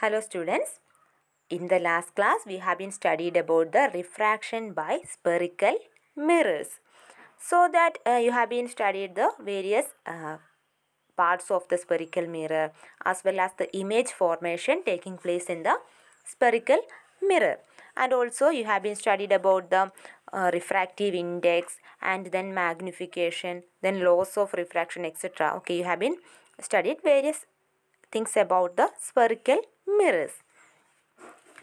Hello students. In the last class we have been studied about the refraction by spherical mirrors. So that uh, you have been studied the various uh, parts of the spherical mirror as well as the image formation taking place in the spherical mirror. And also you have been studied about the uh, refractive index and then magnification, then loss of refraction etc. Okay, you have been studied various things about the spherical mirrors.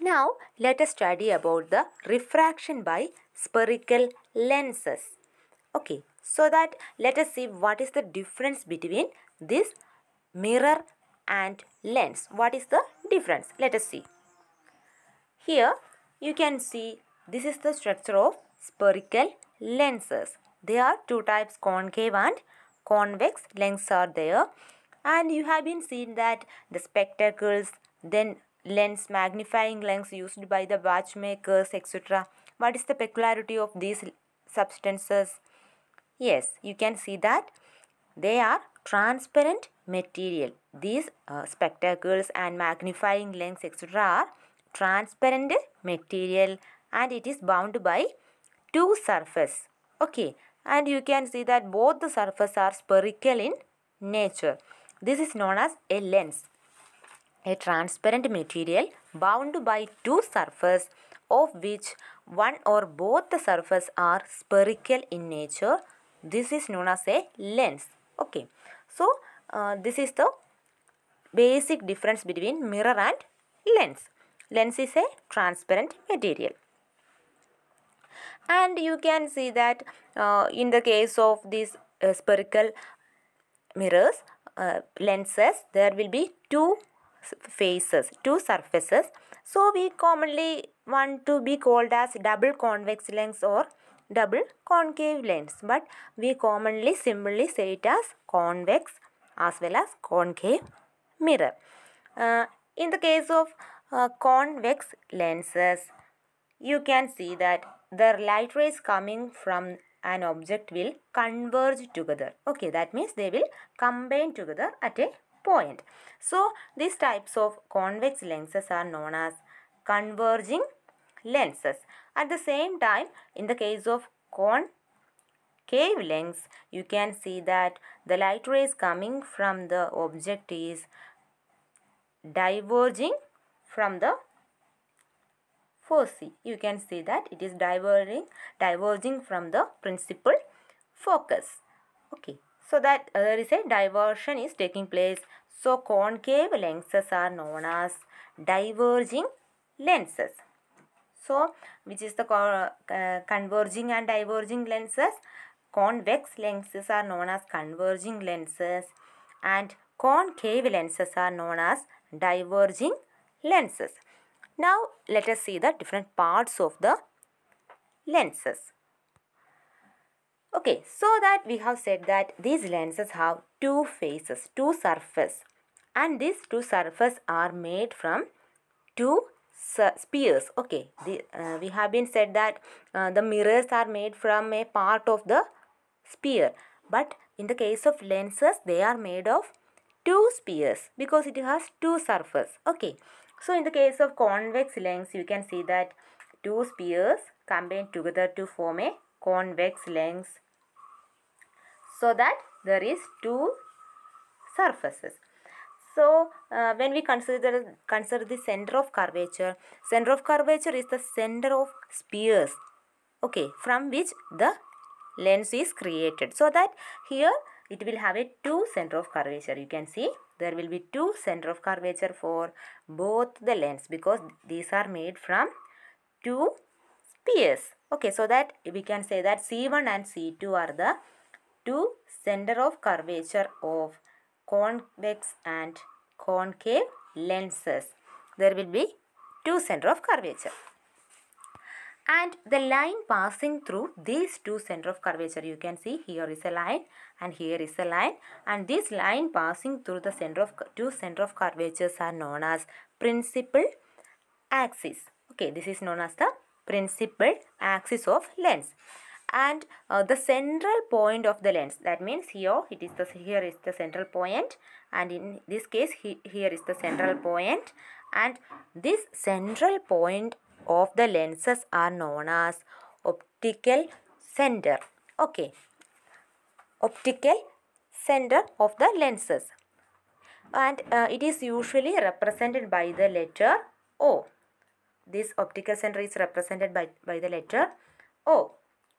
Now let us study about the refraction by spherical lenses. Okay, so that let us see what is the difference between this mirror and lens. What is the difference? Let us see. Here you can see this is the structure of spherical lenses. There are two types concave and convex lenses are there and you have been seen that the spectacles then lens, magnifying lens used by the watchmakers, etc. What is the peculiarity of these substances? Yes, you can see that they are transparent material. These uh, spectacles and magnifying lens, etc. are transparent material and it is bound by two surface. Okay, and you can see that both the surface are spherical in nature. This is known as a lens a transparent material bound by two surfaces of which one or both the surfaces are spherical in nature. This is known as a lens. Okay. So, uh, this is the basic difference between mirror and lens. Lens is a transparent material. And you can see that uh, in the case of these uh, spherical mirrors, uh, lenses, there will be two faces, two surfaces. So we commonly want to be called as double convex lens or double concave lens. But we commonly simply say it as convex as well as concave mirror. Uh, in the case of uh, convex lenses, you can see that the light rays coming from an object will converge together. Okay, that means they will combine together at a point. So, these types of convex lenses are known as converging lenses. At the same time, in the case of concave lens, you can see that the light rays coming from the object is diverging from the foci. You can see that it is diverging, diverging from the principal focus. Okay so that there is a diversion is taking place. So concave lenses are known as diverging lenses. So which is the uh, converging and diverging lenses. Convex lenses are known as converging lenses and concave lenses are known as diverging lenses. Now let us see the different parts of the lenses. Okay, so that we have said that these lenses have two faces, two surface and these two surface are made from two spheres. Okay, the, uh, we have been said that uh, the mirrors are made from a part of the sphere but in the case of lenses they are made of two spheres because it has two surface. Okay, so in the case of convex lens you can see that two spheres combined together to form a convex lens, so that there is two surfaces. So uh, when we consider consider the center of curvature, center of curvature is the center of spheres, okay, from which the lens is created. So that here it will have a two center of curvature. You can see there will be two center of curvature for both the lens because these are made from two P.S. Okay, so that we can say that C1 and C2 are the two center of curvature of convex and concave lenses. There will be two center of curvature. And the line passing through these two center of curvature, you can see here is a line and here is a line. And this line passing through the center of two center of curvatures are known as principal axis. Okay, this is known as the principal axis of lens and uh, the central point of the lens that means here it is the here is the central point and in this case he, here is the central point and this central point of the lenses are known as optical center okay optical center of the lenses and uh, it is usually represented by the letter O this optical center is represented by, by the letter O.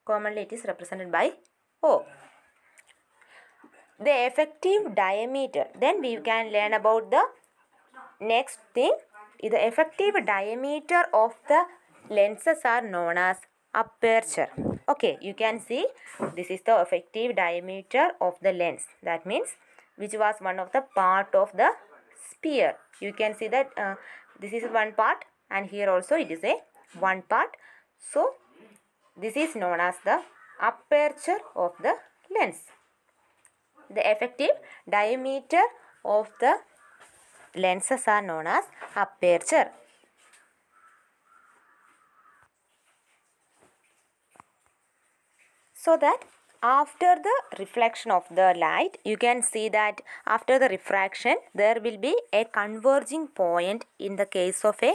Commonly it is represented by O. The effective diameter. Then we can learn about the next thing. The effective diameter of the lenses are known as aperture. Okay, you can see this is the effective diameter of the lens. That means which was one of the part of the sphere. You can see that uh, this is one part and here also it is a one part. So, this is known as the aperture of the lens. The effective diameter of the lenses are known as aperture. So that after the reflection of the light you can see that after the refraction there will be a converging point in the case of a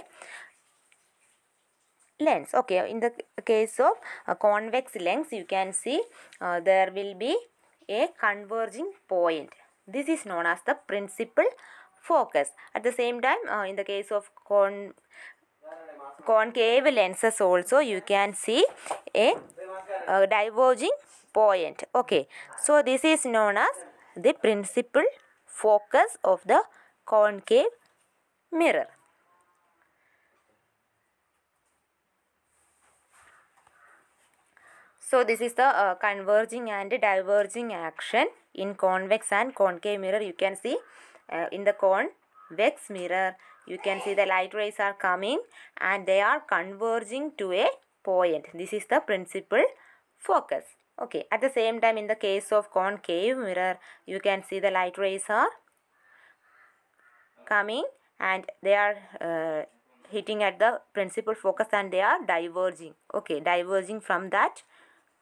lens okay in the case of a convex lens you can see uh, there will be a converging point this is known as the principal focus at the same time uh, in the case of con concave lenses also you can see a, a diverging point. Okay, so this is known as the principal focus of the concave mirror. So this is the uh, converging and diverging action in convex and concave mirror. You can see uh, in the convex mirror, you can see the light rays are coming and they are converging to a point. This is the principal focus okay at the same time in the case of concave mirror you can see the light rays are coming and they are uh, hitting at the principal focus and they are diverging okay diverging from that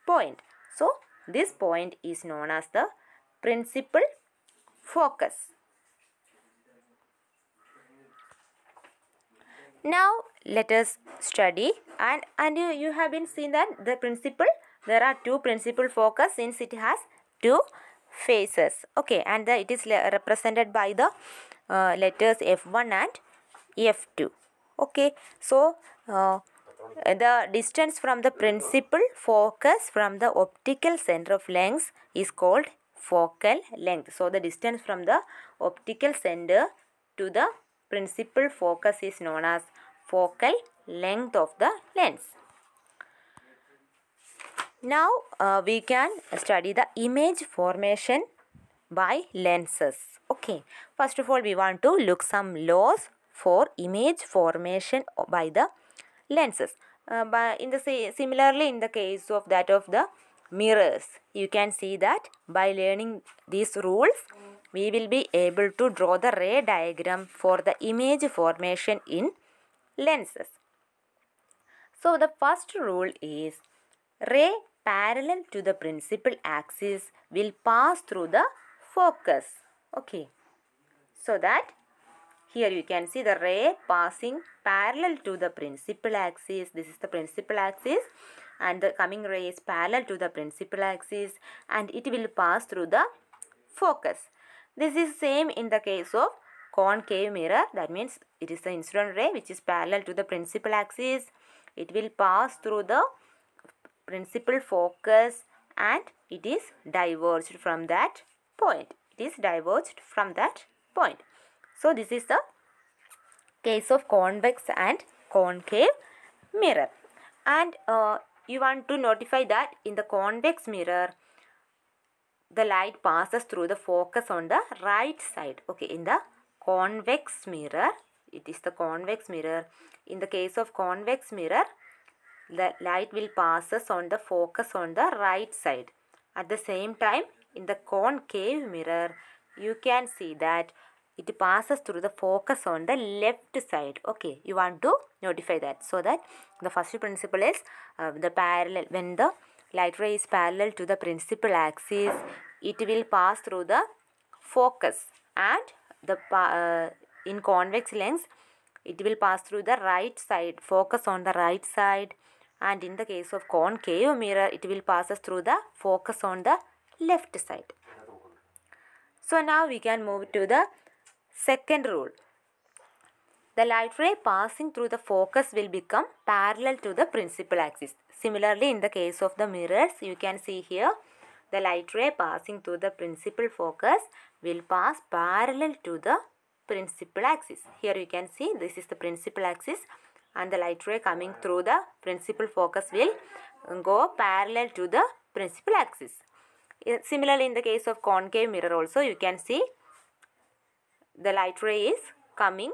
point so this point is known as the principal focus now let us study and and you, you have been seen that the principal there are two principal focus since it has two faces okay and the, it is represented by the uh, letters f1 and f2 okay so uh, the distance from the principal focus from the optical center of lens is called focal length so the distance from the optical center to the principal focus is known as focal length of the lens now uh, we can study the image formation by lenses. Okay, first of all we want to look some laws for image formation by the lenses. Uh, by in the similarly in the case of that of the mirrors you can see that by learning these rules we will be able to draw the ray diagram for the image formation in lenses so the first rule is ray parallel to the principal axis will pass through the focus. Okay. So that here you can see the ray passing parallel to the principal axis. This is the principal axis and the coming ray is parallel to the principal axis and it will pass through the focus. This is same in the case of concave mirror that means it is the incident ray which is parallel to the principal axis. It will pass through the principal focus and it is diverged from that point. It is diverged from that point. So this is the case of convex and concave mirror. And uh, you want to notify that in the convex mirror, the light passes through the focus on the right side. Okay, in the convex mirror, it is the convex mirror. In the case of convex mirror, the light will passes on the focus on the right side. At the same time, in the concave mirror, you can see that it passes through the focus on the left side. Okay, you want to notify that. So that the first principle is uh, the parallel, when the light ray is parallel to the principal axis, it will pass through the focus and the uh, in convex lens, it will pass through the right side, focus on the right side and in the case of concave mirror it will passes through the focus on the left side. So now we can move to the second rule. The light ray passing through the focus will become parallel to the principal axis. Similarly in the case of the mirrors you can see here the light ray passing through the principal focus will pass parallel to the principal axis. Here you can see this is the principal axis and the light ray coming through the principal focus will go parallel to the principal axis. Uh, similarly, in the case of concave mirror also, you can see the light ray is coming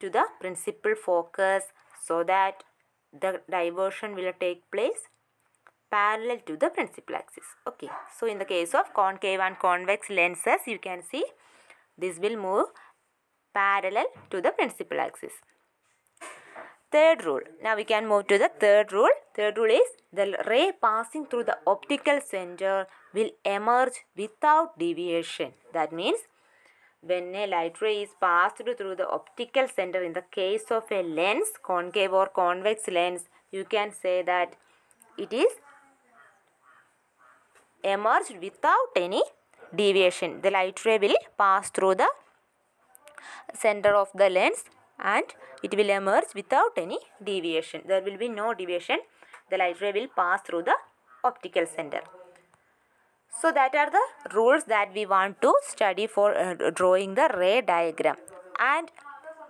to the principal focus so that the diversion will take place parallel to the principal axis. Okay, so in the case of concave and convex lenses, you can see this will move parallel to the principal axis third rule. Now we can move to the third rule. Third rule is the ray passing through the optical center will emerge without deviation. That means when a light ray is passed through the optical center in the case of a lens, concave or convex lens, you can say that it is emerged without any deviation. The light ray will pass through the center of the lens and it will emerge without any deviation. There will be no deviation. The light ray will pass through the optical center. So that are the rules that we want to study for uh, drawing the ray diagram. And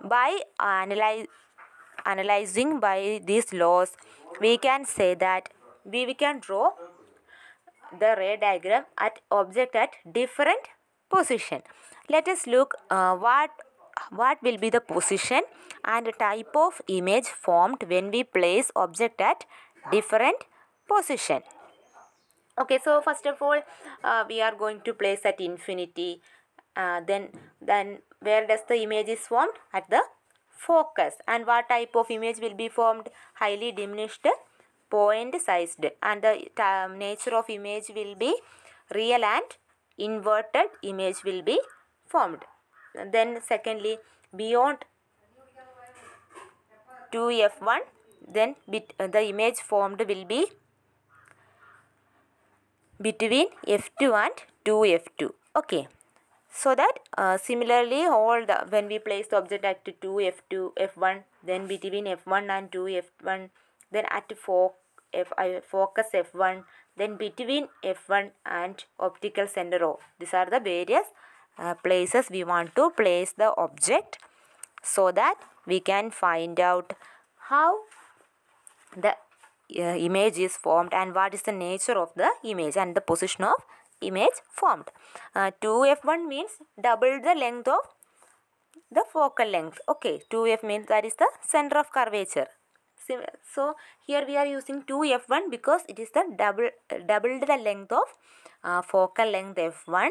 by analyze, analyzing by these laws, we can say that we, we can draw the ray diagram at object at different position. Let us look uh, what what will be the position and type of image formed when we place object at different position. Okay, so first of all, uh, we are going to place at infinity. Uh, then, then where does the image is formed? At the focus. And what type of image will be formed? Highly diminished, point sized. And the nature of image will be real and inverted image will be formed then secondly beyond 2f1 then bit, uh, the image formed will be between f2 and 2f2 okay so that uh, similarly all the when we place the object at 2 f2 f1 then between f1 and 2 f1 then at 4 f i focus f1 then between f1 and optical center o these are the various uh, places we want to place the object so that we can find out how the uh, image is formed and what is the nature of the image and the position of image formed. Uh, 2f1 means double the length of the focal length. Okay, 2f means that is the center of curvature. So here we are using 2f1 because it is the double doubled the length of uh, focal length f1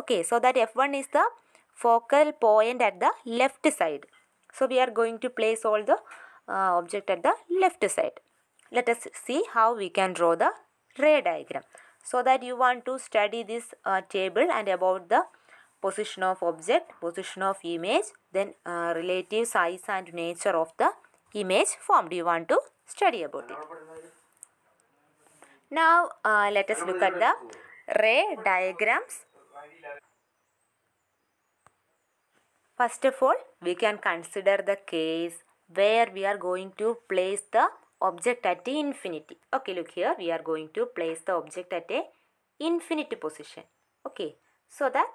Okay, so that F1 is the focal point at the left side. So we are going to place all the uh, object at the left side. Let us see how we can draw the ray diagram. So that you want to study this uh, table and about the position of object, position of image, then uh, relative size and nature of the image formed. You want to study about it. Now uh, let us look at the ray diagrams First of all, we can consider the case where we are going to place the object at the infinity. Okay, look here, we are going to place the object at a infinity position. Okay, so that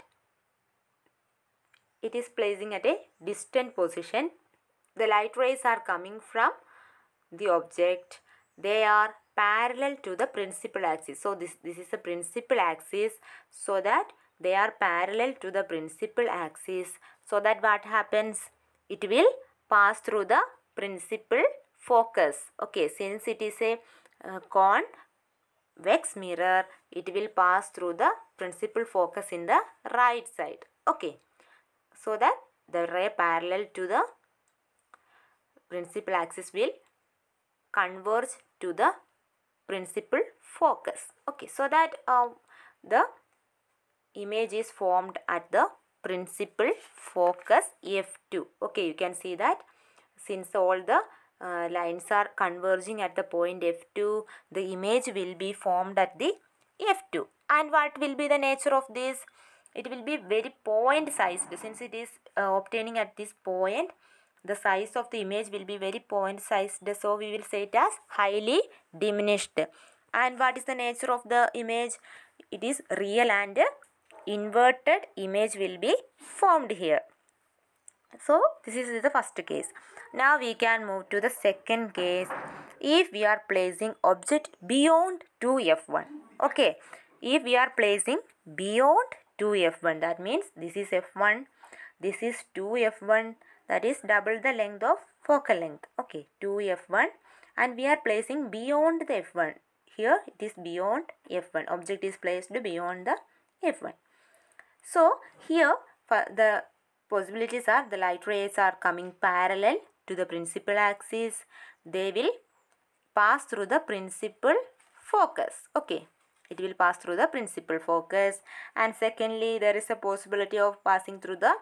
it is placing at a distant position. The light rays are coming from the object. They are parallel to the principal axis. So this, this is the principal axis so that they are parallel to the principal axis so that what happens it will pass through the principal focus okay since it is a uh, convex mirror it will pass through the principal focus in the right side okay so that the ray parallel to the principal axis will converge to the principal focus okay so that uh, the image is formed at the principal focus F2. Okay, you can see that since all the uh, lines are converging at the point F2, the image will be formed at the F2. And what will be the nature of this? It will be very point sized since it is uh, obtaining at this point. The size of the image will be very point sized so we will say it as highly diminished. And what is the nature of the image? It is real and inverted image will be formed here. So this is the first case. Now we can move to the second case if we are placing object beyond 2f1. Okay, if we are placing beyond 2f1 that means this is f1, this is 2f1 that is double the length of focal length. Okay, 2f1 and we are placing beyond the f1. Here it is beyond f1. Object is placed beyond the f1. So here the possibilities are the light rays are coming parallel to the principal axis. They will pass through the principal focus. Okay. It will pass through the principal focus. And secondly, there is a possibility of passing through the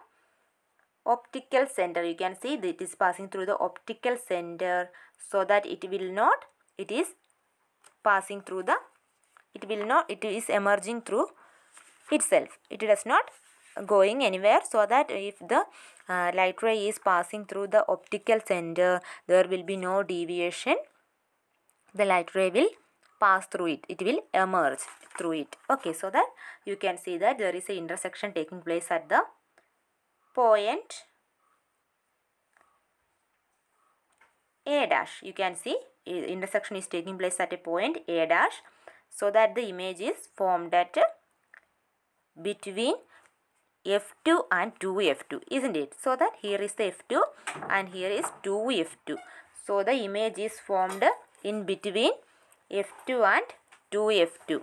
optical center. You can see that it is passing through the optical center so that it will not, it is passing through the, it will not, it is emerging through itself it does not going anywhere so that if the uh, light ray is passing through the optical center there will be no deviation the light ray will pass through it it will emerge through it okay so that you can see that there is a intersection taking place at the point a dash you can see intersection is taking place at a point a dash so that the image is formed at between F2 and 2F2 isn't it? So that here is the F2 and here is 2F2. So the image is formed in between F2 and 2F2.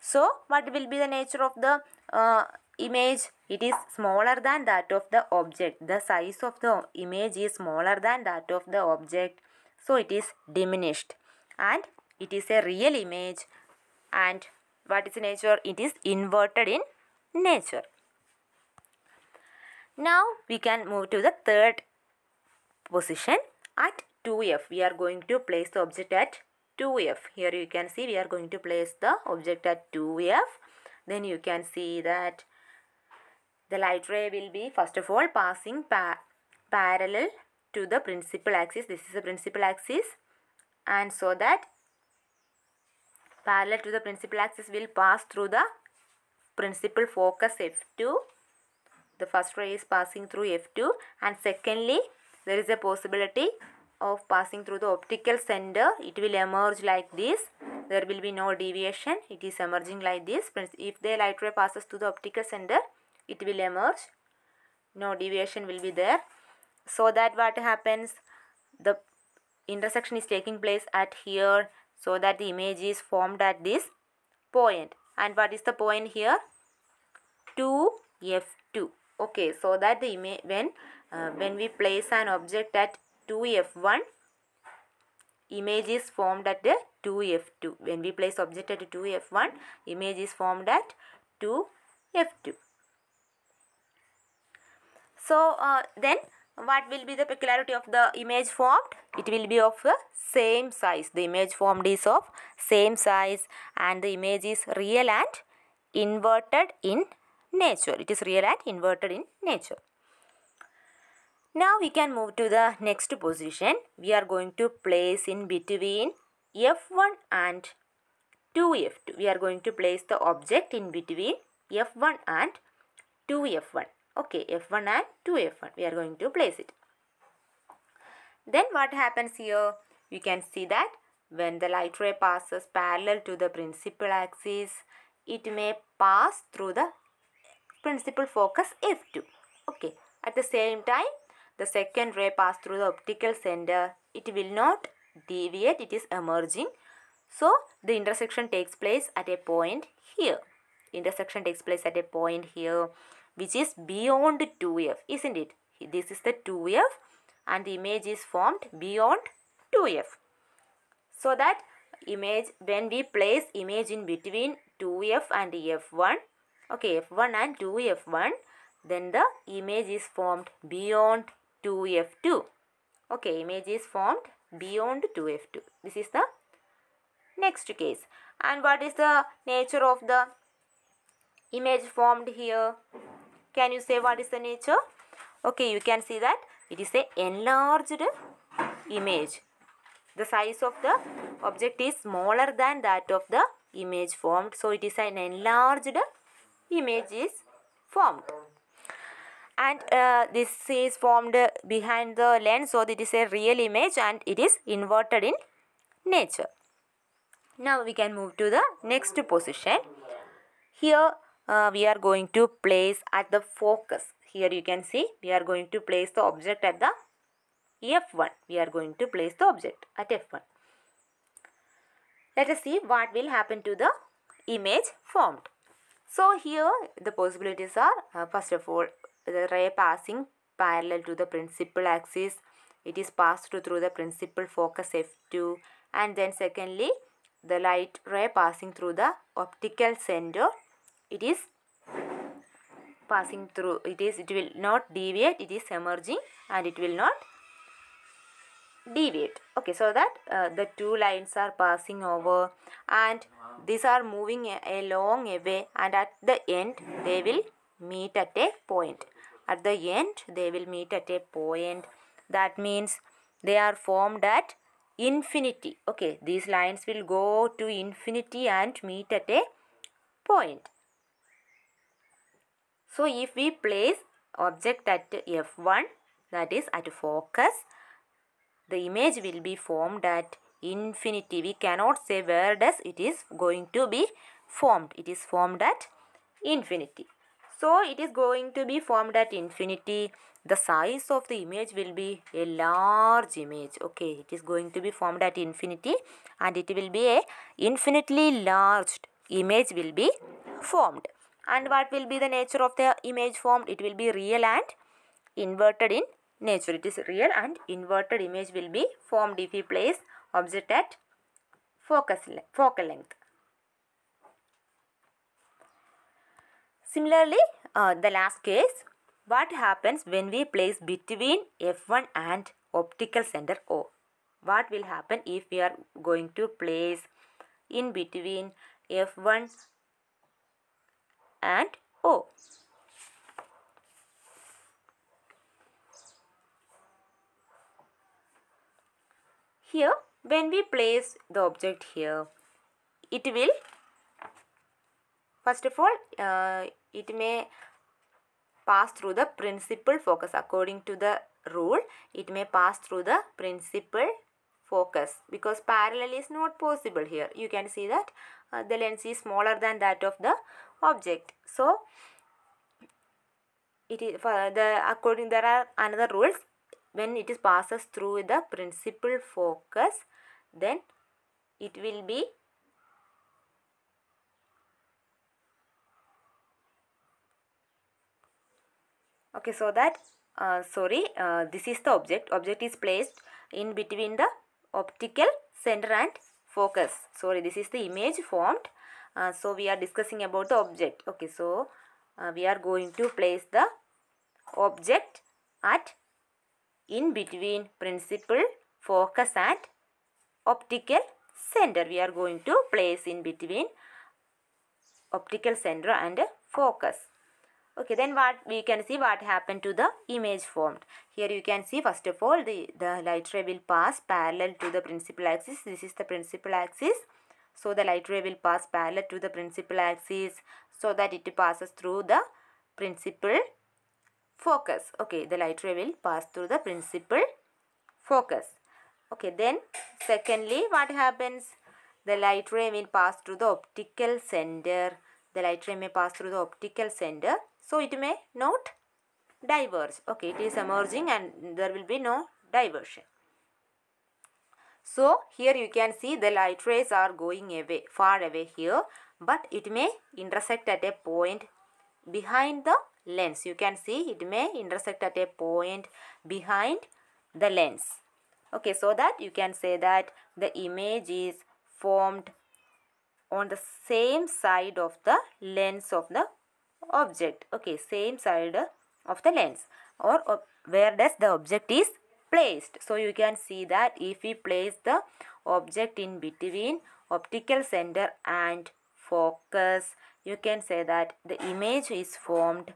So what will be the nature of the uh, image? It is smaller than that of the object. The size of the image is smaller than that of the object. So it is diminished and it is a real image and what is nature it is inverted in nature now we can move to the third position at 2f we are going to place the object at 2f here you can see we are going to place the object at 2f then you can see that the light ray will be first of all passing par parallel to the principal axis this is the principal axis and so that parallel to the principal axis will pass through the principal focus F2. The first ray is passing through F2 and secondly there is a possibility of passing through the optical center. It will emerge like this. There will be no deviation. It is emerging like this. If the light ray passes through the optical center, it will emerge. No deviation will be there. So that what happens, the intersection is taking place at here so that the image is formed at this point and what is the point here 2f2 okay so that the image when uh, when we place an object at 2f1 image is formed at the 2f2 when we place object at 2f1 image is formed at 2f2 so uh, then what will be the peculiarity of the image formed it will be of same size the image formed is of same size and the image is real and inverted in nature it is real and inverted in nature now we can move to the next position we are going to place in between f1 and 2f2 we are going to place the object in between f1 and 2f1 okay f1 and 2f1 we are going to place it then what happens here you can see that when the light ray passes parallel to the principal axis it may pass through the principal focus f2 okay at the same time the second ray pass through the optical center it will not deviate it is emerging so the intersection takes place at a point here intersection takes place at a point here which is beyond 2F, isn't it? This is the 2F and the image is formed beyond 2F. So that image, when we place image in between 2F and F1, okay, F1 and 2F1, then the image is formed beyond 2F2. Okay, image is formed beyond 2F2. This is the next case. And what is the nature of the image formed here? Can you say what is the nature? Okay, you can see that it is a enlarged image. The size of the object is smaller than that of the image formed. So, it is an enlarged image is formed. And uh, this is formed behind the lens. So, it is a real image and it is inverted in nature. Now, we can move to the next position. Here, uh, we are going to place at the focus. Here you can see we are going to place the object at the F1. We are going to place the object at F1. Let us see what will happen to the image formed. So here the possibilities are uh, first of all the ray passing parallel to the principal axis. It is passed through the principal focus F2 and then secondly the light ray passing through the optical center it is passing through it is it will not deviate it is emerging and it will not deviate okay so that uh, the two lines are passing over and these are moving along a way and at the end they will meet at a point at the end they will meet at a point that means they are formed at infinity okay these lines will go to infinity and meet at a point so if we place object at F1 that is at focus the image will be formed at infinity. We cannot say where does it is going to be formed. It is formed at infinity. So it is going to be formed at infinity. The size of the image will be a large image. Okay, it is going to be formed at infinity and it will be a infinitely large image will be formed and what will be the nature of the image formed? It will be real and inverted in nature. It is real and inverted image will be formed if we place object at focus focal length. Similarly, uh, the last case, what happens when we place between F1 and optical center O? What will happen if we are going to place in between F1 and O. Here, when we place the object here, it will, first of all, uh, it may pass through the principal focus. According to the rule, it may pass through the principal focus because parallel is not possible here. You can see that uh, the lens is smaller than that of the object. So, it is for the according there are another rules when it is passes through the principal focus then it will be okay so that uh, sorry uh, this is the object object is placed in between the optical center and focus sorry this is the image formed uh, so we are discussing about the object okay so uh, we are going to place the object at in between principal focus and optical center we are going to place in between optical center and focus okay then what we can see what happened to the image formed here you can see first of all the the light ray will pass parallel to the principal axis this is the principal axis so the light ray will pass parallel to the principal axis so that it passes through the principal focus okay the light ray will pass through the principal focus okay then secondly what happens the light ray will pass through the optical center the light ray may pass through the optical center so it may not diverge. Okay, it is emerging and there will be no diversion. So here you can see the light rays are going away, far away here, but it may intersect at a point behind the lens. You can see it may intersect at a point behind the lens. Okay, so that you can say that the image is formed on the same side of the lens of the object okay same side of the lens or uh, where does the object is placed so you can see that if we place the object in between optical center and focus you can say that the image is formed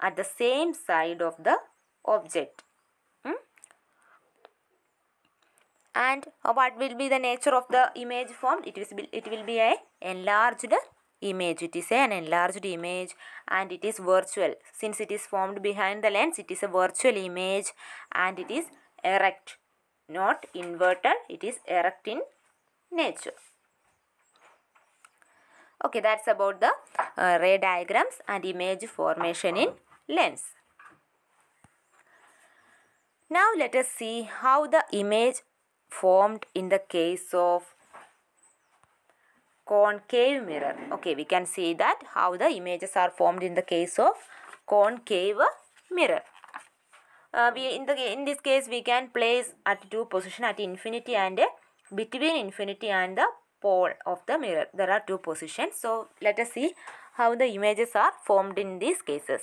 at the same side of the object hmm? and what will be the nature of the image formed it will be, it will be a enlarged image. It is an enlarged image and it is virtual. Since it is formed behind the lens, it is a virtual image and it is erect, not inverted. It is erect in nature. Okay, that's about the uh, ray diagrams and image formation in lens. Now let us see how the image formed in the case of concave mirror. Okay, we can see that how the images are formed in the case of concave mirror. Uh, we, in, the, in this case, we can place at two position at infinity and uh, between infinity and the pole of the mirror. There are two positions. So, let us see how the images are formed in these cases.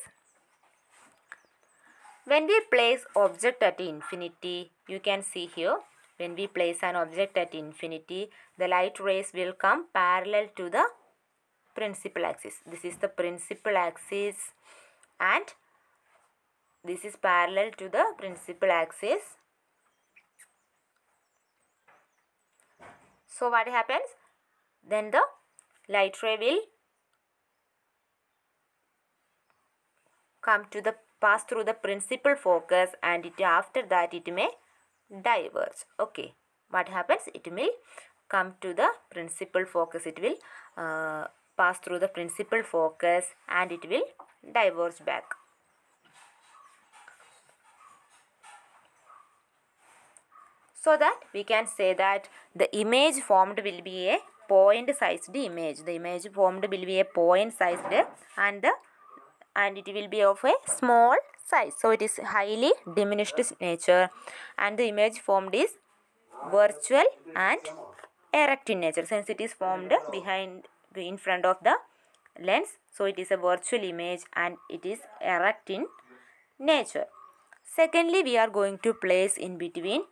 When we place object at infinity, you can see here when we place an object at infinity, the light rays will come parallel to the principal axis. This is the principal axis and this is parallel to the principal axis. So what happens? Then the light ray will come to the pass through the principal focus and it after that it may diverge okay what happens it will come to the principal focus it will uh, pass through the principal focus and it will diverge back so that we can say that the image formed will be a point sized image the image formed will be a point sized and the and it will be of a small size. So it is highly diminished nature and the image formed is virtual and erect in nature since it is formed behind in front of the lens so it is a virtual image and it is erect in nature secondly we are going to place in between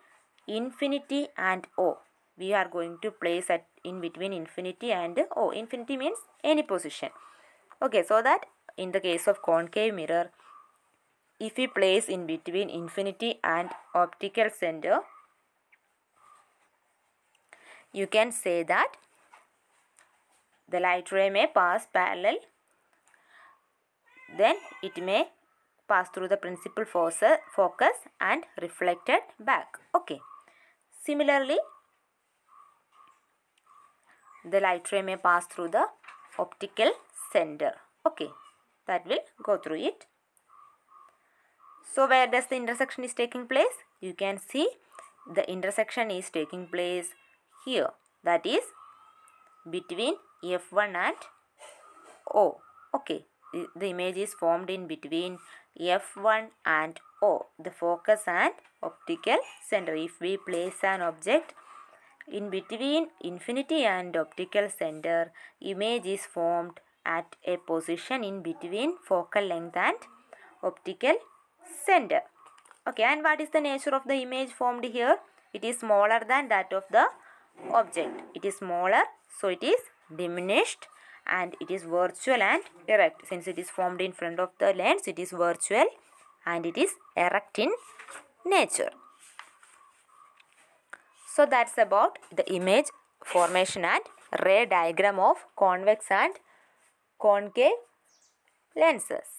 infinity and o we are going to place at in between infinity and o infinity means any position okay so that in the case of concave mirror if we place in between infinity and optical center you can say that the light ray may pass parallel then it may pass through the principal focus and reflected back okay similarly the light ray may pass through the optical center okay that will go through it so where does the intersection is taking place? You can see the intersection is taking place here. That is between F1 and O. Okay. The image is formed in between F1 and O. The focus and optical center. If we place an object in between infinity and optical center, image is formed at a position in between focal length and optical center okay and what is the nature of the image formed here it is smaller than that of the object it is smaller so it is diminished and it is virtual and erect since it is formed in front of the lens it is virtual and it is erect in nature so that's about the image formation and ray diagram of convex and concave lenses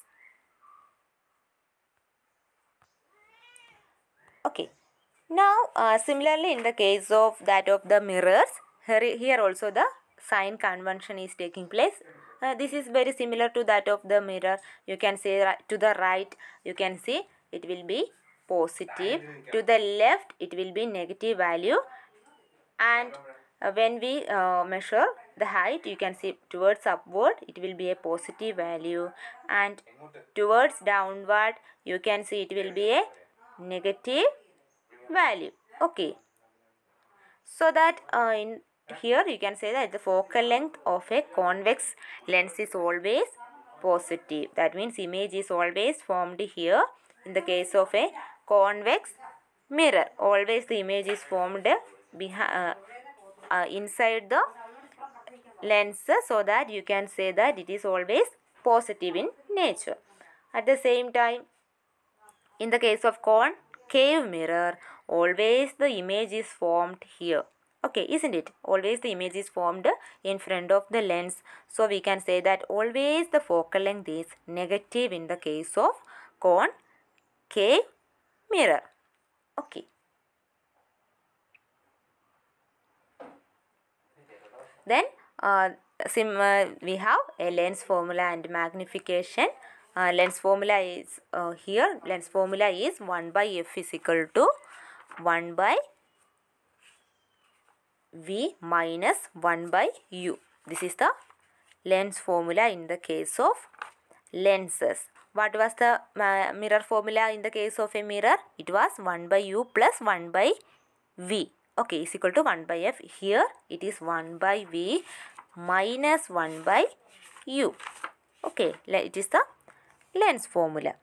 Now, uh, similarly in the case of that of the mirrors, here also the sign convention is taking place. Uh, this is very similar to that of the mirror. You can see to the right, you can see it will be positive. To the left, it will be negative value. And uh, when we uh, measure the height, you can see towards upward, it will be a positive value. And towards downward, you can see it will be a negative value okay so that uh, in here you can say that the focal length of a convex lens is always positive that means image is always formed here in the case of a convex mirror always the image is formed uh, uh, inside the lens so that you can say that it is always positive in nature at the same time in the case of concave mirror always the image is formed here okay isn't it always the image is formed in front of the lens so we can say that always the focal length is negative in the case of concave mirror okay then uh, sim uh, we have a lens formula and magnification uh, lens formula is uh, here lens formula is 1 by f is equal to 1 by V minus 1 by U. This is the lens formula in the case of lenses. What was the uh, mirror formula in the case of a mirror? It was 1 by U plus 1 by V. Okay, is equal to 1 by F. Here it is 1 by V minus 1 by U. Okay, it is the lens formula.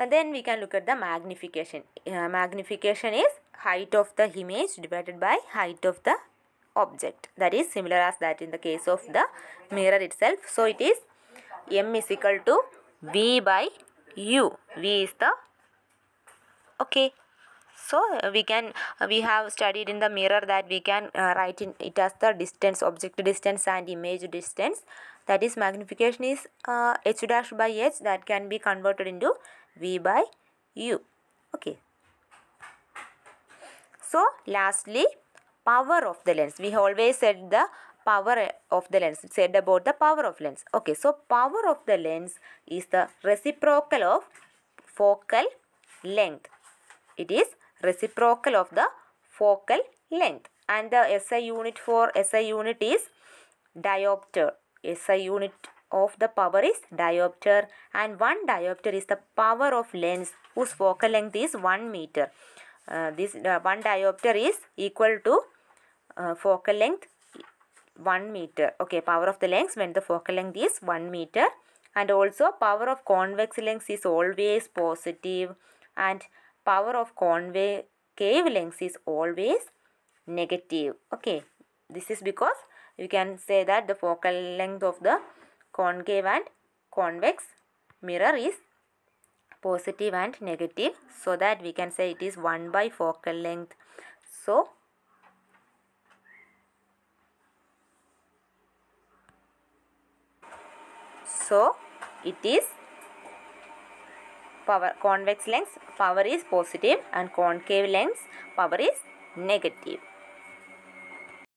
and then we can look at the magnification uh, magnification is height of the image divided by height of the object that is similar as that in the case of the mirror itself so it is m is equal to v by u v is the okay so uh, we can uh, we have studied in the mirror that we can uh, write in it as the distance object distance and image distance that is magnification is uh, h dash by h that can be converted into V by U. Okay. So, lastly, power of the lens. We have always said the power of the lens. said about the power of lens. Okay. So, power of the lens is the reciprocal of focal length. It is reciprocal of the focal length. And the SI unit for SI unit is diopter. SI unit of the power is diopter and 1 diopter is the power of lens whose focal length is 1 meter. Uh, this uh, 1 diopter is equal to uh, focal length 1 meter. Okay, power of the lens when the focal length is 1 meter and also power of convex lens is always positive and power of concave lens is always negative. Okay, this is because you can say that the focal length of the concave and convex mirror is positive and negative so that we can say it is 1 by focal length. So, so it is power convex length power is positive and concave length power is negative.